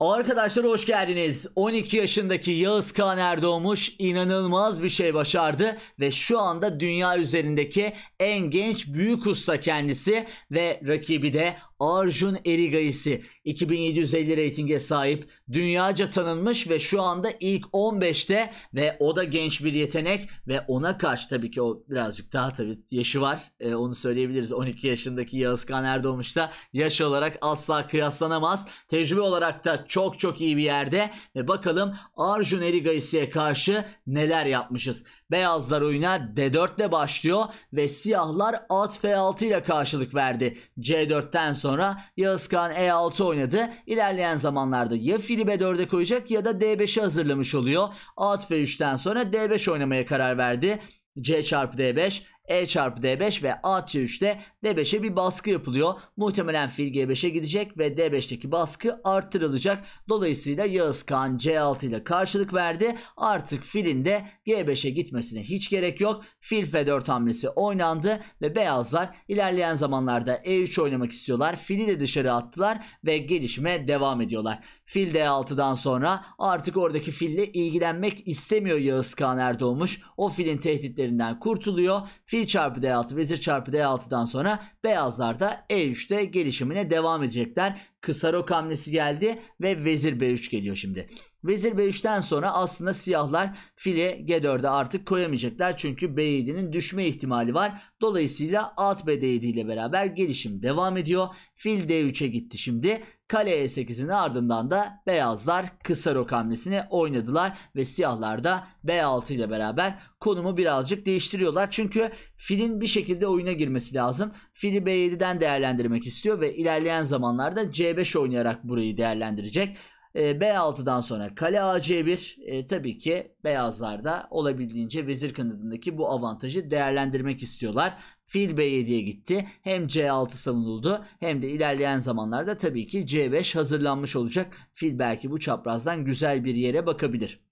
Arkadaşlar hoş geldiniz. 12 yaşındaki Yağız Kağan Erdoğmuş inanılmaz bir şey başardı ve şu anda dünya üzerindeki en genç büyük usta kendisi ve rakibi de Arjun Erigaisi 2750 reytinge sahip dünyaca tanınmış ve şu anda ilk 15'te ve o da genç bir yetenek ve ona karşı tabii ki o birazcık daha tabii yaşı var e, onu söyleyebiliriz 12 yaşındaki Yağızkan Erdoğmuş da yaş olarak asla kıyaslanamaz tecrübe olarak da çok çok iyi bir yerde ve bakalım Arjun Erigaisi'ye karşı neler yapmışız. Beyazlar oyuna D4 ile başlıyor ve siyahlar at F6 ile karşılık verdi. C4'ten sonra sonra Yağızkan E6 oynadı. İlerleyen zamanlarda ya fili B4'e koyacak ya da D5'i hazırlamış oluyor. At F3'ten sonra D5 oynamaya karar verdi. C çarpı D5 e çarpı D5 ve A 3'te D5'e bir baskı yapılıyor. Muhtemelen fil G5'e gidecek ve D5'teki baskı artırılacak. Dolayısıyla Yağız Kağan C6 ile karşılık verdi. Artık filin de G5'e gitmesine hiç gerek yok. Fil F4 hamlesi oynandı ve beyazlar ilerleyen zamanlarda E3 oynamak istiyorlar. Fili de dışarı attılar ve gelişime devam ediyorlar. Fil D6'dan sonra artık oradaki fille ilgilenmek istemiyor Yağız Kağan Erdoğmuş. O filin tehditlerinden kurtuluyor. Fil Fil çarpı D6, vezir çarpı D6'dan sonra beyazlar da E3'te gelişimine devam edecekler. Kısa rok hamlesi geldi ve vezir B3 geliyor şimdi. Vezir B3'ten sonra aslında siyahlar file G4'e artık koyamayacaklar. Çünkü B7'nin düşme ihtimali var. Dolayısıyla alt B7 ile beraber gelişim devam ediyor. Fil D3'e gitti şimdi. Kale E8'in ardından da beyazlar kısa rok hamlesini oynadılar ve siyahlar da B6 ile beraber konumu birazcık değiştiriyorlar. Çünkü filin bir şekilde oyuna girmesi lazım. Fili B7'den değerlendirmek istiyor ve ilerleyen zamanlarda C5 oynayarak burayı değerlendirecek. Ee, B6'dan sonra kale AC1 e, ee, tabii ki beyazlar da olabildiğince vezir kanadındaki bu avantajı değerlendirmek istiyorlar. Fil B7'ye gitti. Hem C6 savunuldu hem de ilerleyen zamanlarda tabii ki C5 hazırlanmış olacak. Fil belki bu çaprazdan güzel bir yere bakabilir.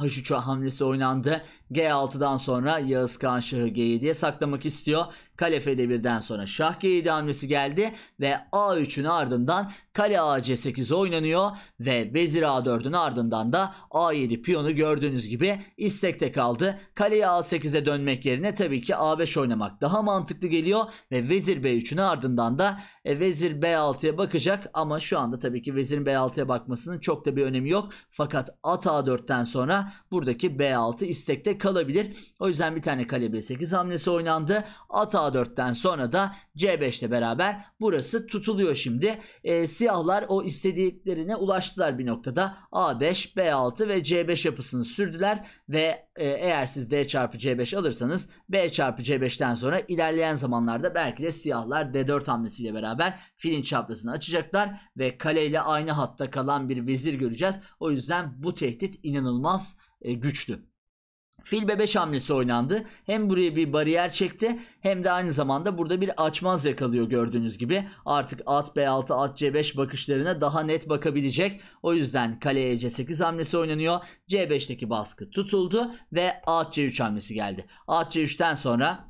H3 hamlesi oynandı. G6'dan sonra Yağız Kağan Şah'ı G7'ye saklamak istiyor. Kale F1'den sonra şah G7 hamlesi geldi ve A3'ün ardından kale AC8 oynanıyor ve vezir A4'ün ardından da A7 piyonu gördüğünüz gibi istekte kaldı. Kaleye A8'e dönmek yerine tabii ki A5 oynamak daha mantıklı geliyor ve vezir B3'ün ardından da e, vezir B6'ya bakacak ama şu anda tabii ki vezirin B6'ya bakmasının çok da bir önemi yok. Fakat at A4'ten sonra buradaki B6 istekte kalabilir. O yüzden bir tane kale B8 hamlesi oynandı. At a A4'ten sonra da C5 ile beraber burası tutuluyor şimdi. E, siyahlar o istediklerine ulaştılar bir noktada. A5, B6 ve C5 yapısını sürdüler ve e, eğer siz D çarpı C5 alırsanız B çarpı C5'ten sonra ilerleyen zamanlarda belki de siyahlar D4 hamlesiyle beraber filin çaprazını açacaklar ve kaleyle aynı hatta kalan bir vezir göreceğiz. O yüzden bu tehdit inanılmaz e, güçlü fil bebeş hamlesi oynandı. Hem buraya bir bariyer çekti hem de aynı zamanda burada bir açmaz yakalıyor gördüğünüz gibi. Artık at B6 at C5 bakışlarına daha net bakabilecek. O yüzden kaleye C8 hamlesi oynanıyor. C5'teki baskı tutuldu ve at C3 hamlesi geldi. At C3'ten sonra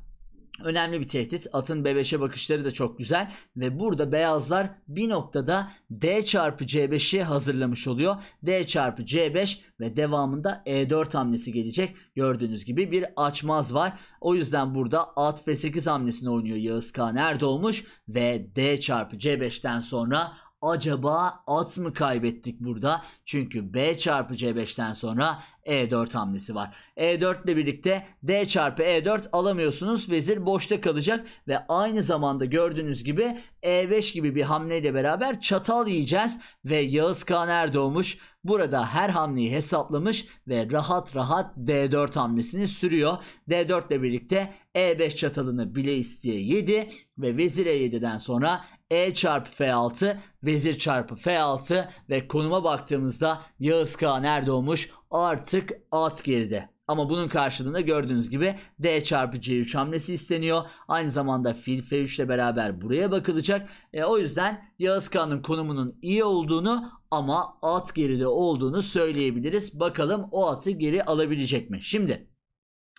önemli bir tehdit. Atın B5'e bakışları da çok güzel ve burada beyazlar bir noktada D çarpı C5'i hazırlamış oluyor. D çarpı C5 ve devamında E4 hamlesi gelecek. Gördüğünüz gibi bir açmaz var. O yüzden burada at F8 hamlesini oynuyor Yağız Kağan Erdoğmuş ve D çarpı C5'ten sonra acaba at mı kaybettik burada? Çünkü B çarpı C5'ten sonra e4 hamlesi var. E4 ile birlikte D çarpı E4 alamıyorsunuz. Vezir boşta kalacak ve aynı zamanda gördüğünüz gibi E5 gibi bir hamleyle beraber çatal yiyeceğiz ve Yağız Kağan Erdoğmuş burada her hamleyi hesaplamış ve rahat rahat D4 hamlesini sürüyor. D4 ile birlikte E5 çatalını bile isteye 7 ve vezir E7'den sonra e çarpı F6, vezir çarpı F6 ve konuma baktığımızda Yağız nerede olmuş? artık at geride. Ama bunun karşılığında gördüğünüz gibi D çarpı C3 hamlesi isteniyor. Aynı zamanda fil F3 ile beraber buraya bakılacak. E, o yüzden Yağız Kağan'ın konumunun iyi olduğunu ama at geride olduğunu söyleyebiliriz. Bakalım o atı geri alabilecek mi? Şimdi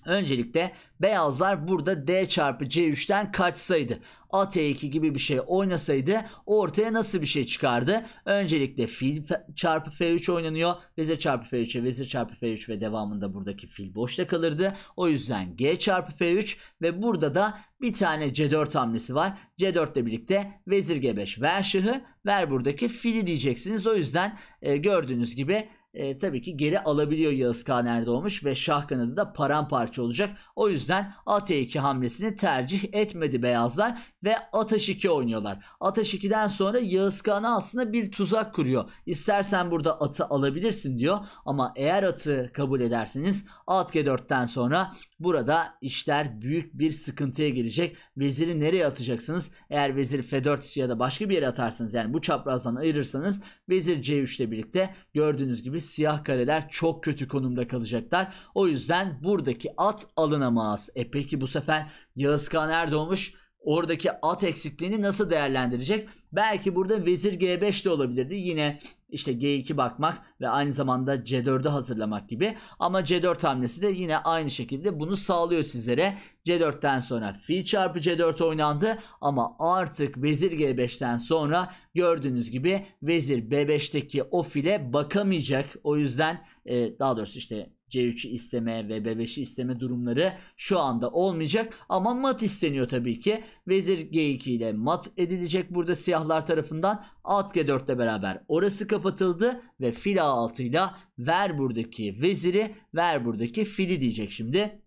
Öncelikle beyazlar burada D çarpı C3'ten kaçsaydı A E2 gibi bir şey oynasaydı ortaya nasıl bir şey çıkardı? Öncelikle fil çarpı F3 oynanıyor. Vezir çarpı F3'e vezir çarpı F3 ve devamında buradaki fil boşta kalırdı. O yüzden G çarpı F3 ve burada da bir tane C4 hamlesi var. C4 ile birlikte vezir G5 ver şahı ver buradaki fili diyeceksiniz. O yüzden e, gördüğünüz gibi e, tabii ki geri alabiliyor Yağız Kağan Erdoğmuş ve şah kanadı da paramparça olacak. O yüzden at e2 hamlesini tercih etmedi beyazlar ve at h2 oynuyorlar. At h2'den sonra Yağız Kağan'a aslında bir tuzak kuruyor. İstersen burada atı alabilirsin diyor ama eğer atı kabul ederseniz at g4'ten sonra burada işler büyük bir sıkıntıya girecek. Veziri nereye atacaksınız? Eğer veziri f4 ya da başka bir yere atarsanız yani bu çaprazdan ayırırsanız vezir c3 ile birlikte gördüğünüz gibi gibi siyah kareler çok kötü konumda kalacaklar. O yüzden buradaki at alınamaz. E peki bu sefer Yağız Kağan olmuş? oradaki at eksikliğini nasıl değerlendirecek? Belki burada vezir G5 de olabilirdi. Yine işte G2 bakmak ve aynı zamanda C4'ü hazırlamak gibi. Ama C4 hamlesi de yine aynı şekilde bunu sağlıyor sizlere. C4'ten sonra fil çarpı C4 oynandı ama artık vezir G5'ten sonra gördüğünüz gibi vezir B5'teki o file bakamayacak. O yüzden e, daha doğrusu işte C3'ü isteme ve B5'i isteme durumları şu anda olmayacak ama mat isteniyor tabii ki. Vezir G2 ile mat edilecek burada siyahlar tarafından at G4 ile beraber orası kapatıldı ve fil A6 ile ver buradaki veziri ver buradaki fili diyecek şimdi.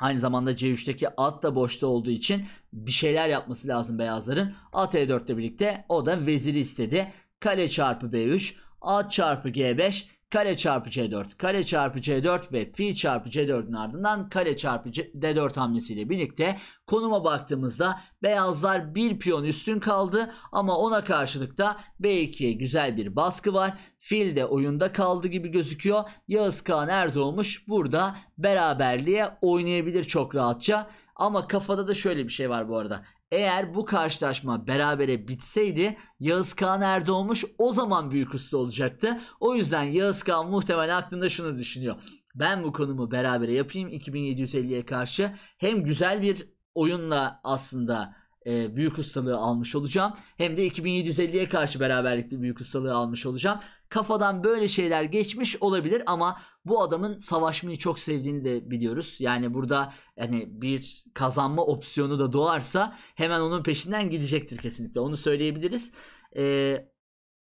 Aynı zamanda C3'teki at da boşta olduğu için bir şeyler yapması lazım beyazların. At E4 ile birlikte o da veziri istedi. Kale çarpı B3, at çarpı G5 kare çarpı c4, kare çarpı c4 ve fi çarpı c4'ün ardından kare çarpı d4 hamlesiyle birlikte konuma baktığımızda beyazlar bir piyon üstün kaldı ama ona karşılık da b2'ye güzel bir baskı var. Fil de oyunda kaldı gibi gözüküyor. Yağız Kağan Erdoğmuş burada beraberliğe oynayabilir çok rahatça. Ama kafada da şöyle bir şey var bu arada. Eğer bu karşılaşma berabere bitseydi Yağız Kağan Erdoğmuş o zaman büyük usta olacaktı. O yüzden Yağız Kağan muhtemelen aklında şunu düşünüyor. Ben bu konumu berabere yapayım 2750'ye karşı. Hem güzel bir oyunla aslında e, büyük ustalığı almış olacağım. Hem de 2750'ye karşı beraberlikte büyük ustalığı almış olacağım. Kafadan böyle şeyler geçmiş olabilir ama bu adamın savaşmayı çok sevdiğini de biliyoruz. Yani burada hani bir kazanma opsiyonu da doğarsa hemen onun peşinden gidecektir kesinlikle. Onu söyleyebiliriz. E,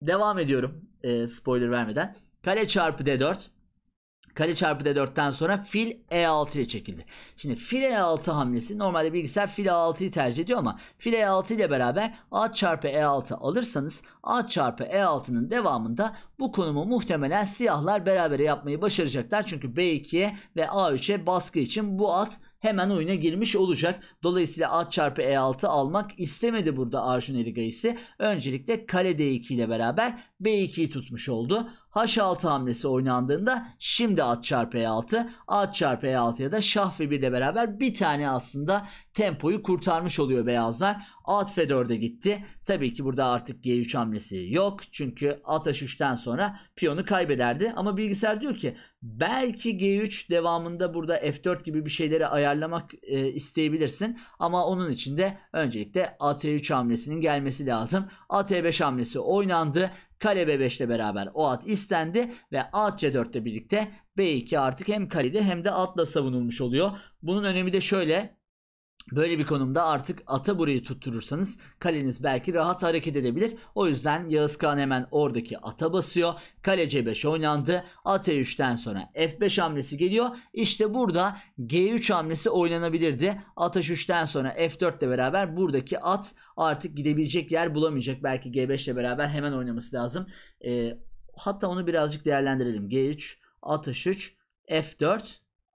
devam ediyorum e, spoiler vermeden. Kale çarpı D4 Kale çarpı D4'ten sonra fil E6'ya çekildi. Şimdi fil E6 hamlesi normalde bilgisayar fil E6'yı tercih ediyor ama fil E6 ile beraber A çarpı E6 alırsanız A çarpı E6'nın devamında bu konumu muhtemelen siyahlar beraber yapmayı başaracaklar. Çünkü B2'ye ve A3'e baskı için bu at hemen oyuna girmiş olacak. Dolayısıyla A çarpı E6 almak istemedi burada Arjun Erigayisi. Öncelikle kale D2 ile beraber B2'yi tutmuş oldu. H6 hamlesi oynandığında şimdi at çarpı E6, at çarpı E6 ya da şah ve 1 ile beraber bir tane aslında tempoyu kurtarmış oluyor beyazlar. At F4'e gitti. Tabii ki burada artık G3 hamlesi yok. Çünkü at H3'ten sonra piyonu kaybederdi. Ama bilgisayar diyor ki belki G3 devamında burada F4 gibi bir şeyleri ayarlamak e, isteyebilirsin. Ama onun için de öncelikle at 3 hamlesinin gelmesi lazım. At E5 hamlesi oynandı. Kale B5'le beraber o at istendi ve at C4'le birlikte B2 artık hem kalede hem de atla savunulmuş oluyor. Bunun önemi de şöyle Böyle bir konumda artık ata burayı tutturursanız kaleniz belki rahat hareket edebilir. O yüzden Yağız Kağan hemen oradaki ata basıyor. Kale C5 oynandı. At E3'ten sonra F5 hamlesi geliyor. İşte burada G3 hamlesi oynanabilirdi. At H3'ten sonra F4 ile beraber buradaki at artık gidebilecek yer bulamayacak. Belki G5 ile beraber hemen oynaması lazım. E, hatta onu birazcık değerlendirelim. G3, At H3, F4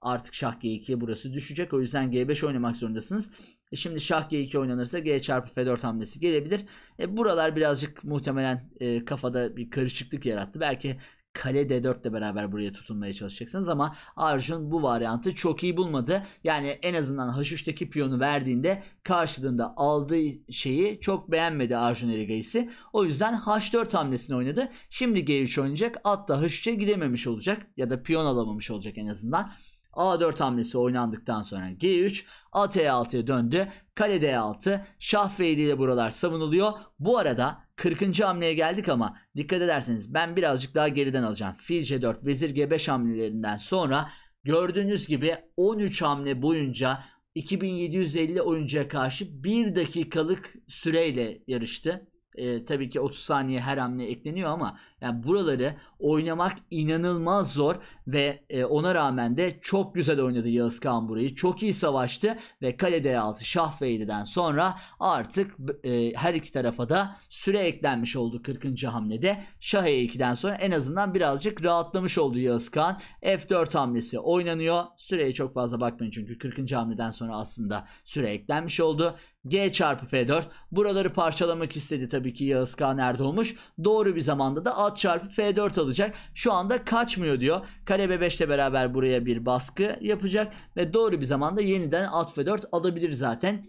Artık şah g2'ye burası düşecek. O yüzden g5 oynamak zorundasınız. E şimdi şah g2 oynanırsa g çarpı f4 hamlesi gelebilir. E buralar birazcık muhtemelen e, kafada bir karışıklık yarattı. Belki kale d4 ile beraber buraya tutunmaya çalışacaksınız ama Arjun bu varyantı çok iyi bulmadı. Yani en azından h3'teki piyonu verdiğinde karşılığında aldığı şeyi çok beğenmedi Arjun Erigayisi. O yüzden h4 hamlesini oynadı. Şimdi g3 oynayacak. At da h3'e gidememiş olacak ya da piyon alamamış olacak en azından. A4 hamlesi oynandıktan sonra G3, at E6'ya döndü. Kale D6, şah F7 ile buralar savunuluyor. Bu arada 40. hamleye geldik ama dikkat ederseniz ben birazcık daha geriden alacağım. Fil C4, vezir G5 hamlelerinden sonra gördüğünüz gibi 13 hamle boyunca 2750 oyuncuya karşı 1 dakikalık süreyle yarıştı. Ee, tabii ki 30 saniye her hamle ekleniyor ama yani buraları oynamak inanılmaz zor ve e, ona rağmen de çok güzel oynadı Yağız Kağan burayı. Çok iyi savaştı ve kale D6 şah ve 7'den sonra artık e, her iki tarafa da süre eklenmiş oldu 40. hamlede. Şah E2'den sonra en azından birazcık rahatlamış oldu Yağız Kağan. F4 hamlesi oynanıyor. Süreye çok fazla bakmayın çünkü 40. hamleden sonra aslında süre eklenmiş oldu. G çarpı F4. Buraları parçalamak istedi tabii ki Yağız Kağan olmuş Doğru bir zamanda da at at çarpı f4 alacak. Şu anda kaçmıyor diyor. Kale b5 ile beraber buraya bir baskı yapacak. Ve doğru bir zamanda yeniden at f4 alabilir zaten.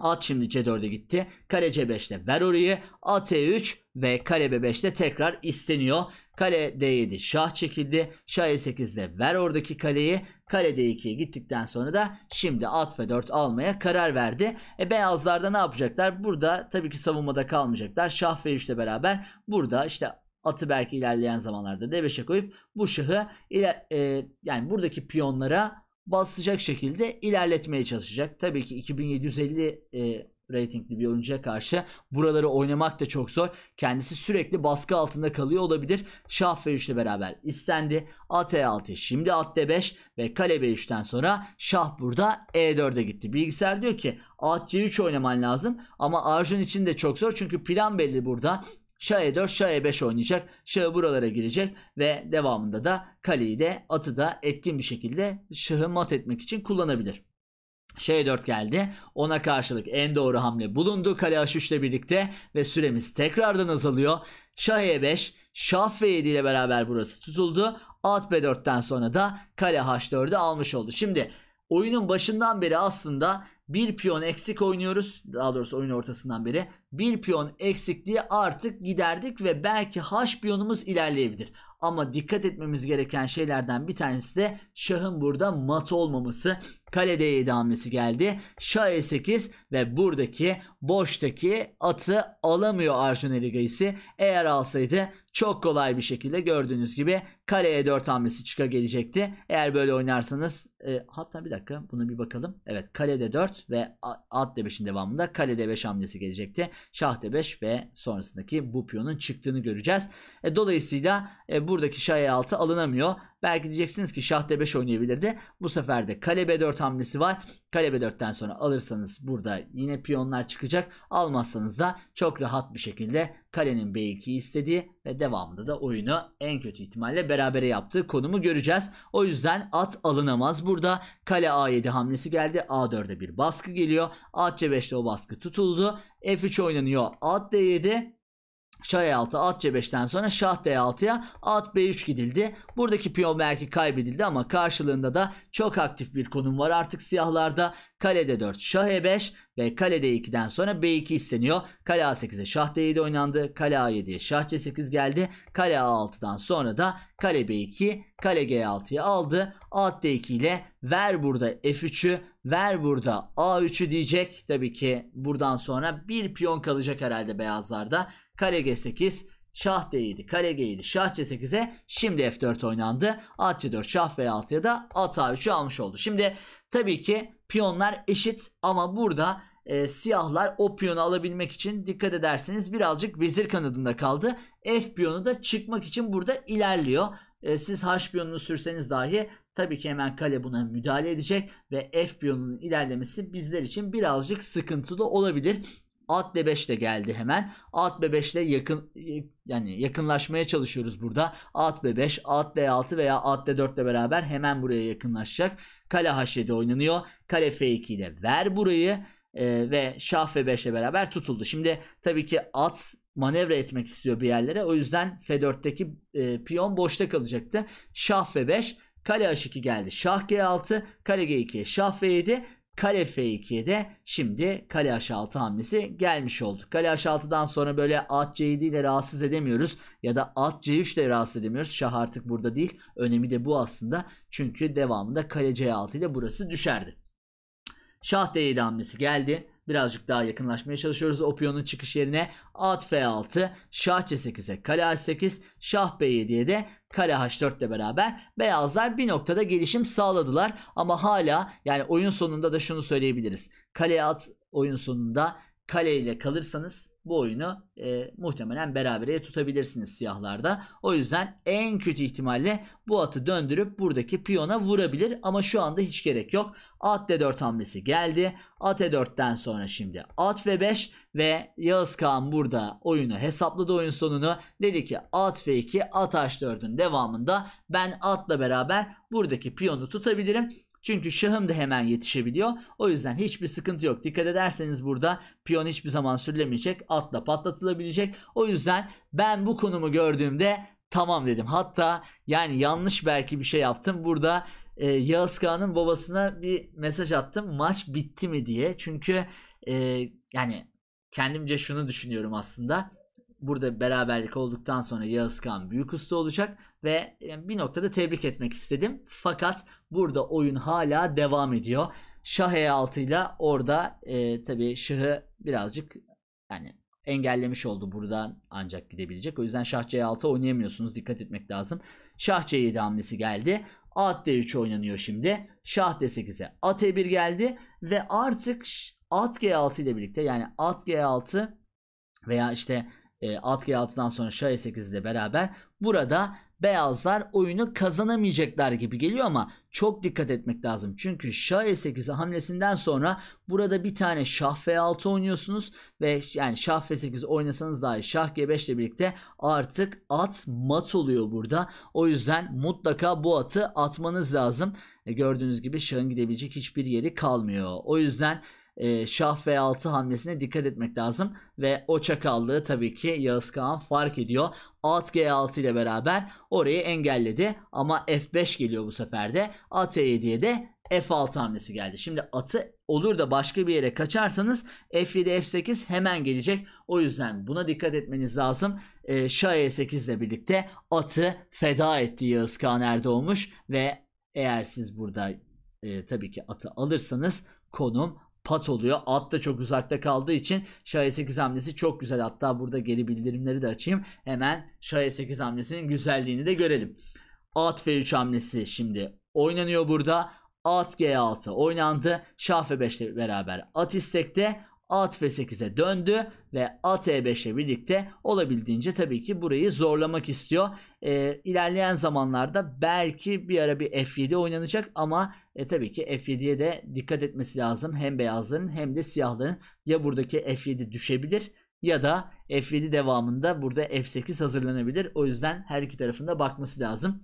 At şimdi C4'e gitti. Kale C5'te ver orayı. At E3 ve kale B5'te tekrar isteniyor. Kale D7 şah çekildi. Şah E8'de ver oradaki kaleyi. Kale D2'ye gittikten sonra da şimdi at F4 almaya karar verdi. E da ne yapacaklar? Burada tabii ki savunmada kalmayacaklar. Şah F3 ile beraber burada işte atı belki ilerleyen zamanlarda D5'e koyup bu şahı iler, e, yani buradaki piyonlara basacak şekilde ilerletmeye çalışacak. Tabii ki 2750 e, ratingli bir oyuncuya karşı buraları oynamak da çok zor. Kendisi sürekli baskı altında kalıyor olabilir. Şah F3 ile beraber istendi. At E6 şimdi at D5 ve kale B3'ten sonra şah burada E4'e gitti. Bilgisayar diyor ki at C3 oynaman lazım ama Arjun için de çok zor çünkü plan belli burada. Şah E4, Şah E5 oynayacak. Şahı buralara girecek ve devamında da kaleyi de atı da etkin bir şekilde şahı mat etmek için kullanabilir. Şah E4 geldi. Ona karşılık en doğru hamle bulundu. Kale H3 ile birlikte ve süremiz tekrardan azalıyor. Şah E5, Şah F7 ile beraber burası tutuldu. At B4'ten sonra da kale H4'ü almış oldu. Şimdi oyunun başından beri aslında bir piyon eksik oynuyoruz. Daha doğrusu oyun ortasından beri. Bir piyon eksikliği artık giderdik ve belki H piyonumuz ilerleyebilir. Ama dikkat etmemiz gereken şeylerden bir tanesi de şahın burada mat olmaması. Kale D7 hamlesi geldi. Şah E8 ve buradaki boştaki atı alamıyor Arjun Eligaisi. Eğer alsaydı çok kolay bir şekilde gördüğünüz gibi Kaleye 4 hamlesi çıka gelecekti. Eğer böyle oynarsanız e, hatta bir dakika bunu bir bakalım. Evet kalede 4 ve at d5'in devamında kalede 5 hamlesi gelecekti. Şah d5 ve sonrasındaki bu piyonun çıktığını göreceğiz. E, dolayısıyla e, buradaki şah e6 alınamıyor. Belki diyeceksiniz ki şah d5 oynayabilirdi. Bu sefer de kale b4 hamlesi var. Kale b4'ten sonra alırsanız burada yine piyonlar çıkacak. Almazsanız da çok rahat bir şekilde kalenin b2'yi istediği ve devamında da oyunu en kötü ihtimalle beraber berabere yaptığı konumu göreceğiz. O yüzden at alınamaz burada. Kale A7 hamlesi geldi. A4'e bir baskı geliyor. At C5'te o baskı tutuldu. F3 oynanıyor. At D7 Şah E6 at C5'ten sonra Şah D6'ya at B3 gidildi. Buradaki piyon belki kaybedildi ama karşılığında da çok aktif bir konum var artık siyahlarda. Kalede 4 şah e5 ve kalede 2'den sonra b2 isteniyor. Kale a8'e şah d7 oynandı. Kale a7'ye şah c8 geldi. Kale a6'dan sonra da kale b2 kale g6'ya aldı. At d2 ile ver burada f3'ü ver burada a3'ü diyecek. Tabii ki buradan sonra bir piyon kalacak herhalde beyazlarda. Kale g8 Şah D7, kale G7, şah C8'e şimdi F4 oynandı. At C4, şah V6 da at A3'ü almış oldu. Şimdi tabii ki piyonlar eşit ama burada e, siyahlar o piyonu alabilmek için dikkat ederseniz birazcık vezir kanadında kaldı. F piyonu da çıkmak için burada ilerliyor. E, siz H piyonunu sürseniz dahi tabii ki hemen kale buna müdahale edecek ve F piyonunun ilerlemesi bizler için birazcık sıkıntılı olabilir. At B5 de geldi hemen. At B5 ile yakın e, yani yakınlaşmaya çalışıyoruz burada. At B5, at D6 veya at D4 ile beraber hemen buraya yakınlaşacak. Kale H7 oynanıyor. Kale F2 ile ver burayı e, ve şah F5 ile beraber tutuldu. Şimdi tabii ki at manevra etmek istiyor bir yerlere. O yüzden F4'teki e, piyon boşta kalacaktı. Şah F5, kale H2 geldi. Şah G6, kale G2, şah F7 Kale F2'ye de şimdi kale H6 hamlesi gelmiş oldu. Kale H6'dan sonra böyle at C7 ile rahatsız edemiyoruz ya da at C3 ile rahatsız edemiyoruz. Şah artık burada değil. Önemi de bu aslında. Çünkü devamında kale C6 ile burası düşerdi. Şah D7 hamlesi geldi birazcık daha yakınlaşmaya çalışıyoruz. O çıkış yerine at f6, şah c8'e kale h8, şah b7'ye de kale h4 ile beraber beyazlar bir noktada gelişim sağladılar. Ama hala yani oyun sonunda da şunu söyleyebiliriz. Kaleye at oyun sonunda kaleyle kalırsanız bu oyunu e, muhtemelen berabere tutabilirsiniz siyahlarda. O yüzden en kötü ihtimalle bu atı döndürüp buradaki piyona vurabilir ama şu anda hiç gerek yok. At D4 hamlesi geldi. At E4'ten sonra şimdi at F5 ve Yağız Kağan burada oyunu hesapladı oyun sonunu. Dedi ki at F2 at H4'ün devamında ben atla beraber buradaki piyonu tutabilirim çünkü şahım da hemen yetişebiliyor. O yüzden hiçbir sıkıntı yok. Dikkat ederseniz burada piyon hiçbir zaman sürülemeyecek. Atla patlatılabilecek. O yüzden ben bu konumu gördüğümde tamam dedim. Hatta yani yanlış belki bir şey yaptım. Burada e, Yağız Kağan'ın babasına bir mesaj attım. Maç bitti mi diye. Çünkü e, yani kendimce şunu düşünüyorum aslında. Burada beraberlik olduktan sonra Yağız Kağan büyük usta olacak ve e, bir noktada tebrik etmek istedim. Fakat burada oyun hala devam ediyor. Şah E6 ile orada e, tabii şahı birazcık yani engellemiş oldu buradan ancak gidebilecek. O yüzden şah C6 oynayamıyorsunuz. Dikkat etmek lazım. Şah C7 hamlesi geldi. At D3 oynanıyor şimdi. Şah D8'e at E1 geldi ve artık at G6 ile birlikte yani at G6 veya işte e, at G6'dan sonra şah E8 ile beraber burada beyazlar oyunu kazanamayacaklar gibi geliyor ama çok dikkat etmek lazım. Çünkü şah e 8 hamlesinden sonra burada bir tane şah f6 oynuyorsunuz ve yani şah f8 oynasanız dahi şah g5 ile birlikte artık at mat oluyor burada. O yüzden mutlaka bu atı atmanız lazım. E gördüğünüz gibi şahın gidebilecek hiçbir yeri kalmıyor. O yüzden e, şah ve 6 hamlesine dikkat etmek lazım. Ve o çakallığı tabii ki Yağız Kağan fark ediyor. At g6 ile beraber orayı engelledi. Ama f5 geliyor bu sefer de. At e7'ye de F6 hamlesi geldi. Şimdi atı olur da başka bir yere kaçarsanız F7 F8 hemen gelecek. O yüzden buna dikkat etmeniz lazım. E, Şah E8 ile birlikte atı feda etti Yağız Kağan Erdoğmuş ve eğer siz burada e, tabii ki atı alırsanız konum pat oluyor. At da çok uzakta kaldığı için şah 8 hamlesi çok güzel. Hatta burada geri bildirimleri de açayım. Hemen şah 8 hamlesinin güzelliğini de görelim. At f3 hamlesi şimdi oynanıyor burada. At g6 oynandı. Şah f5 ile beraber at istekte at f8'e döndü ve at e5'le birlikte olabildiğince tabii ki burayı zorlamak istiyor. E, ilerleyen zamanlarda belki bir ara bir f7 oynanacak ama e, tabii ki f7'ye de dikkat etmesi lazım. Hem beyazların hem de siyahların ya buradaki f7 düşebilir ya da f7 devamında burada f8 hazırlanabilir. O yüzden her iki tarafında bakması lazım.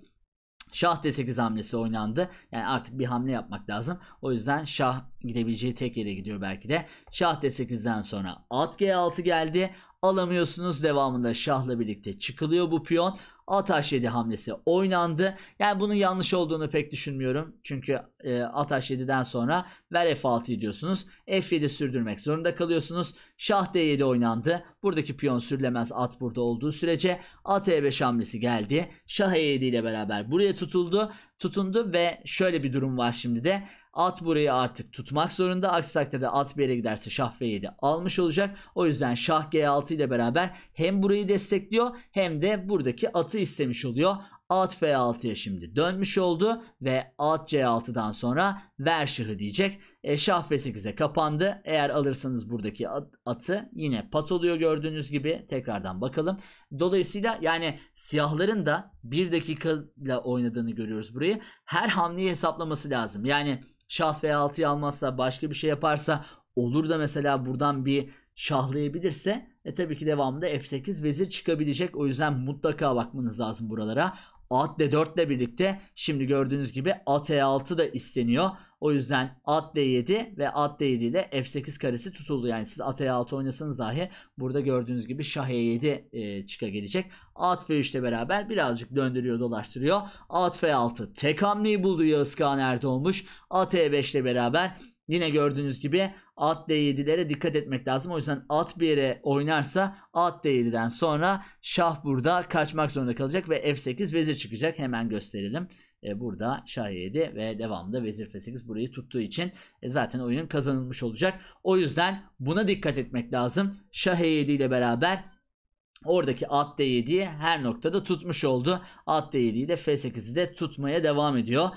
Şah D8 hamlesi oynandı. Yani artık bir hamle yapmak lazım. O yüzden şah gidebileceği tek yere gidiyor belki de. Şah D8'den sonra at G6 geldi. Alamıyorsunuz. Devamında şahla birlikte çıkılıyor bu piyon. Ataş 7 hamlesi oynandı. Yani bunun yanlış olduğunu pek düşünmüyorum. Çünkü e, Ataş 7'den sonra ver F6 diyorsunuz. F7 sürdürmek zorunda kalıyorsunuz. Şah D7 oynandı. Buradaki piyon sürülemez at burada olduğu sürece at E5 hamlesi geldi. Şah E7 ile beraber buraya tutuldu. Tutundu ve şöyle bir durum var şimdi de. At burayı artık tutmak zorunda. Aksi takdirde at bir yere giderse şah F7 almış olacak. O yüzden şah G6 ile beraber hem burayı destekliyor hem de buradaki atı istemiş oluyor. At F6'ya şimdi dönmüş oldu ve at C6'dan sonra ver şahı diyecek. E, şah F8'e kapandı. Eğer alırsanız buradaki at, atı yine pat oluyor gördüğünüz gibi. Tekrardan bakalım. Dolayısıyla yani siyahların da bir dakikayla oynadığını görüyoruz burayı. Her hamleyi hesaplaması lazım. Yani Şah F6'yı almazsa başka bir şey yaparsa olur da mesela buradan bir şahlayabilirse e tabii ki devamında F8 vezir çıkabilecek. O yüzden mutlaka bakmanız lazım buralara. At D4 ile birlikte şimdi gördüğünüz gibi at E6 da isteniyor. O yüzden at D7 ve at D7 ile F8 karesi tutuldu. Yani siz at E6 oynasanız dahi burada gördüğünüz gibi şah E7 e, çıka gelecek. At F3 ile beraber birazcık döndürüyor dolaştırıyor. At F6 tek hamleyi buldu Yağız Kağan Erdoğmuş. At E5 ile beraber Yine gördüğünüz gibi at D7'lere dikkat etmek lazım. O yüzden at bir yere oynarsa at D7'den sonra şah burada kaçmak zorunda kalacak ve F8 vezir çıkacak. Hemen gösterelim e, burada şah 7 ve devamında vezir f8 burayı tuttuğu için e, zaten oyun kazanılmış olacak. O yüzden buna dikkat etmek lazım. Şah 7 e ile beraber Oradaki at d7'yi her noktada tutmuş oldu. At d7'yi de f8'i de tutmaya devam ediyor.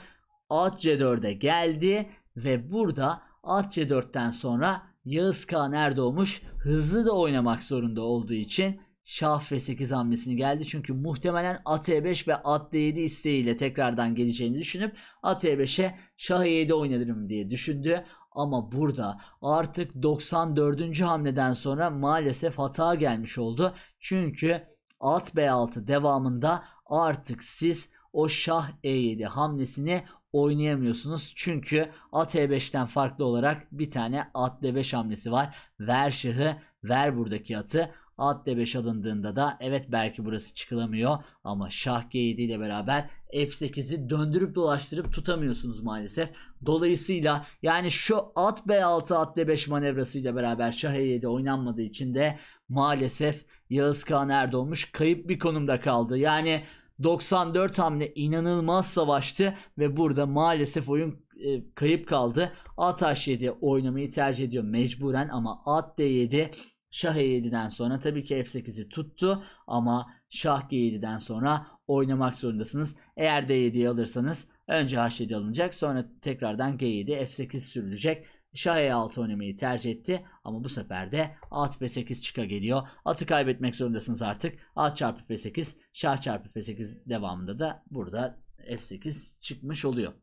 At c4'e geldi ve burada at c4'ten sonra Yağız Kağan Erdoğmuş hızlı da oynamak zorunda olduğu için Şah F8 hamlesini geldi. Çünkü muhtemelen at E5 ve at D7 isteğiyle tekrardan geleceğini düşünüp at E5'e Şah E7 oynarım diye düşündü. Ama burada artık 94. hamleden sonra maalesef hata gelmiş oldu. Çünkü at B6 devamında artık siz o Şah E7 hamlesini oynayamıyorsunuz. Çünkü at E5'ten farklı olarak bir tane at D5 hamlesi var. Ver şahı ver buradaki atı At D5 alındığında da evet belki burası çıkılamıyor ama şah G7 ile beraber F8'i döndürüp dolaştırıp tutamıyorsunuz maalesef. Dolayısıyla yani şu at B6 at D5 manevrası ile beraber şah E7 oynanmadığı için de maalesef Yağız Kağan Erdoğmuş kayıp bir konumda kaldı. Yani 94 hamle inanılmaz savaştı ve burada maalesef oyun e, kayıp kaldı. At H7 oynamayı tercih ediyor mecburen ama at D7 Şah E7'den sonra tabii ki F8'i tuttu ama Şah G7'den sonra oynamak zorundasınız. Eğer D7'yi alırsanız önce H7 alınacak sonra tekrardan G7 F8 sürülecek. Şah E6 oynamayı tercih etti ama bu sefer de at F8 çıka geliyor. Atı kaybetmek zorundasınız artık. At çarpı F8, Şah çarpı F8 devamında da burada F8 çıkmış oluyor.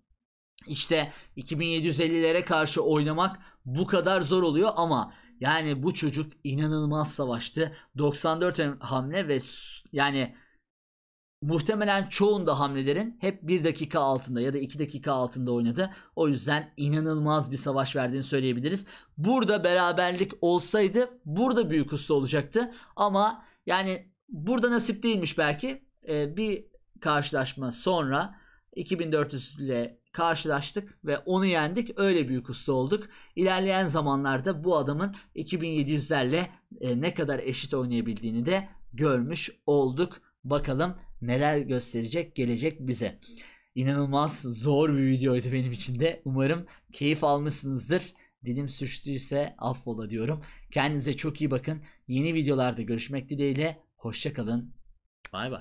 İşte 2750'lere karşı oynamak bu kadar zor oluyor ama yani bu çocuk inanılmaz savaştı. 94 hamle ve yani muhtemelen çoğunda hamlelerin hep 1 dakika altında ya da 2 dakika altında oynadı. O yüzden inanılmaz bir savaş verdiğini söyleyebiliriz. Burada beraberlik olsaydı burada büyük usta olacaktı. Ama yani burada nasip değilmiş belki. Ee, bir karşılaşma sonra 2400 ile karşılaştık ve onu yendik. Öyle büyük usta olduk. İlerleyen zamanlarda bu adamın 2700'lerle e, ne kadar eşit oynayabildiğini de görmüş olduk. Bakalım neler gösterecek gelecek bize. İnanılmaz zor bir videoydu benim için de. Umarım keyif almışsınızdır. Dilim sürçtüyse affola diyorum. Kendinize çok iyi bakın. Yeni videolarda görüşmek dileğiyle. Hoşçakalın. Bay bay.